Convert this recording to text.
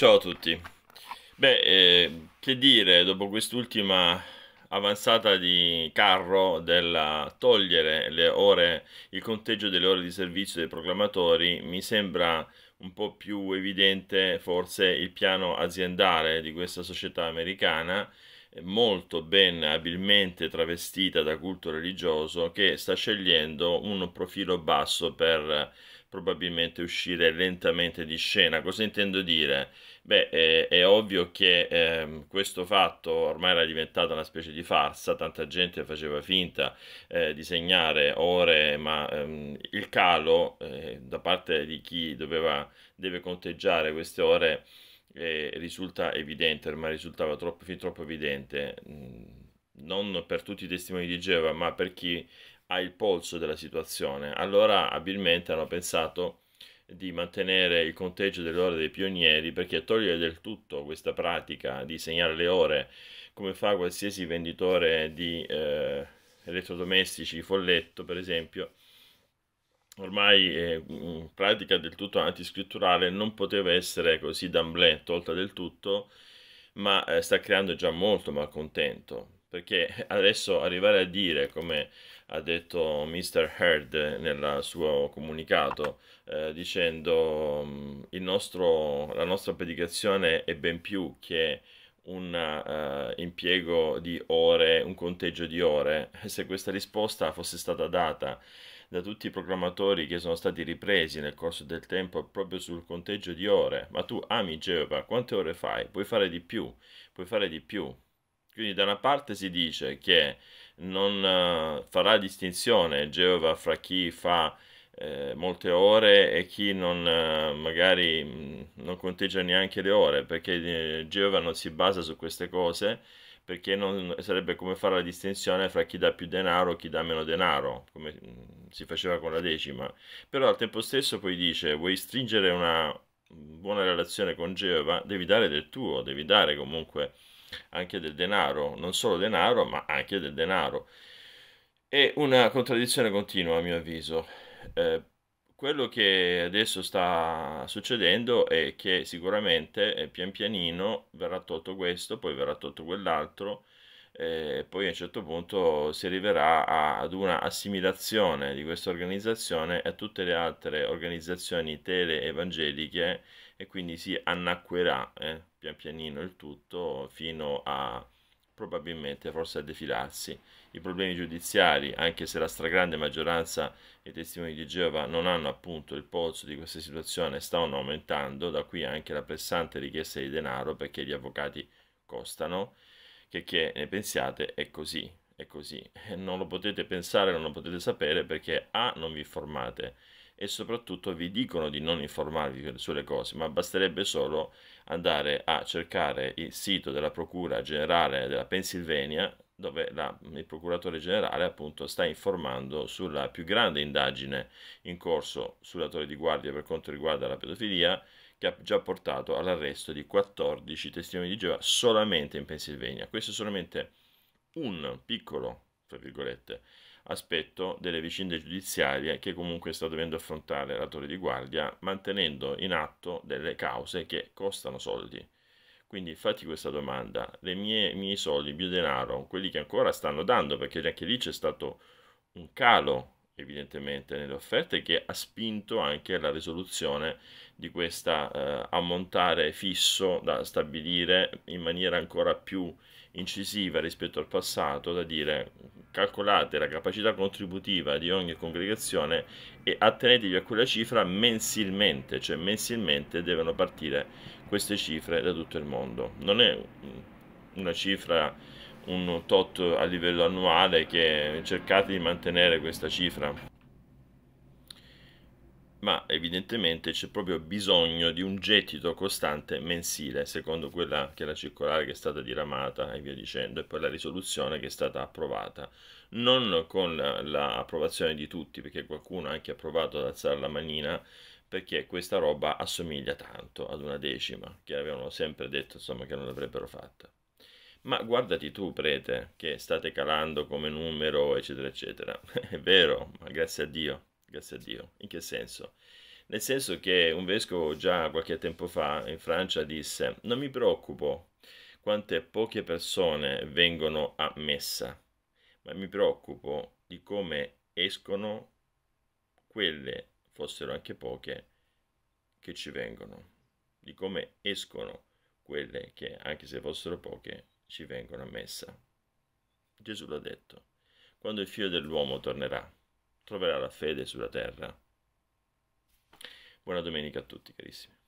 Ciao a tutti. Beh, eh, che dire dopo quest'ultima avanzata di carro del togliere le ore, il conteggio delle ore di servizio dei proclamatori, mi sembra un po' più evidente forse il piano aziendale di questa società americana molto ben abilmente travestita da culto religioso che sta scegliendo un profilo basso per probabilmente uscire lentamente di scena. Cosa intendo dire? Beh, è, è ovvio che eh, questo fatto ormai era diventato una specie di farsa, tanta gente faceva finta eh, di segnare ore, ma ehm, il calo eh, da parte di chi doveva, deve conteggiare queste ore eh, risulta evidente, ormai risultava troppo, fin troppo evidente. Mm, non per tutti i testimoni di Geova, ma per chi ha il polso della situazione. Allora abilmente hanno pensato di mantenere il conteggio delle ore dei pionieri perché togliere del tutto questa pratica di segnare le ore come fa qualsiasi venditore di eh, elettrodomestici, folletto per esempio, ormai eh, pratica del tutto antiscritturale, non poteva essere così d'amblè tolta del tutto, ma eh, sta creando già molto malcontento perché adesso arrivare a dire, come ha detto Mr. Heard nel suo comunicato, eh, dicendo mm, nostro, la nostra predicazione è ben più che un uh, impiego di ore, un conteggio di ore, se questa risposta fosse stata data da tutti i programmatori che sono stati ripresi nel corso del tempo proprio sul conteggio di ore, ma tu ami Geova, quante ore fai? Puoi fare di più, puoi fare di più, quindi da una parte si dice che non eh, farà distinzione Geova fra chi fa eh, molte ore e chi non eh, magari non conteggia neanche le ore perché eh, Geova non si basa su queste cose perché non, sarebbe come fare la distinzione fra chi dà più denaro e chi dà meno denaro, come si faceva con la decima. Però al tempo stesso poi dice, vuoi stringere una buona relazione con Geova, devi dare del tuo, devi dare comunque anche del denaro, non solo denaro, ma anche del denaro. È una contraddizione continua, a mio avviso. Eh, quello che adesso sta succedendo è che sicuramente eh, pian pianino verrà tolto questo, poi verrà tolto quell'altro, eh, e poi a un certo punto si arriverà a, ad una assimilazione di questa organizzazione a tutte le altre organizzazioni tele-evangeliche e quindi si annacquerà. Eh pian pianino il tutto fino a probabilmente forse a defilarsi. I problemi giudiziari, anche se la stragrande maggioranza dei testimoni di Geova non hanno appunto il polso di questa situazione, stanno aumentando, da qui anche la pressante richiesta di denaro perché gli avvocati costano, che, che ne pensiate è così, è così. Eh, non lo potete pensare, non lo potete sapere perché A non vi informate e soprattutto vi dicono di non informarvi sulle cose, ma basterebbe solo andare a cercare il sito della Procura Generale della Pennsylvania dove la, il procuratore generale appunto sta informando sulla più grande indagine in corso sulla torre di guardia per quanto riguarda la pedofilia che ha già portato all'arresto di 14 testimoni di Geova solamente in Pennsylvania. Questo è solamente un piccolo tra virgolette, aspetto delle vicende giudiziarie che comunque sta dovendo affrontare la torre di guardia, mantenendo in atto delle cause che costano soldi. Quindi fatti questa domanda, le mie, i miei soldi, il mio denaro, quelli che ancora stanno dando, perché anche lì c'è stato un calo evidentemente nelle offerte che ha spinto anche la risoluzione di questa eh, ammontare fisso da stabilire in maniera ancora più incisiva rispetto al passato da dire calcolate la capacità contributiva di ogni congregazione e attenetevi a quella cifra mensilmente, cioè mensilmente devono partire queste cifre da tutto il mondo. Non è una cifra, un tot a livello annuale che cercate di mantenere questa cifra ma evidentemente c'è proprio bisogno di un gettito costante mensile, secondo quella che è la circolare che è stata diramata e via dicendo, e poi la risoluzione che è stata approvata. Non con l'approvazione la, la di tutti, perché qualcuno ha anche approvato ad alzare la manina, perché questa roba assomiglia tanto ad una decima, che avevano sempre detto insomma che non l'avrebbero fatta. Ma guardati tu, prete, che state calando come numero, eccetera, eccetera. È vero, ma grazie a Dio, Grazie a Dio. In che senso? Nel senso che un vescovo già qualche tempo fa in Francia disse non mi preoccupo quante poche persone vengono a messa, ma mi preoccupo di come escono quelle, fossero anche poche, che ci vengono, di come escono quelle che, anche se fossero poche, ci vengono a messa. Gesù l'ha detto, quando il figlio dell'uomo tornerà troverà la fede sulla terra. Buona domenica a tutti carissimi.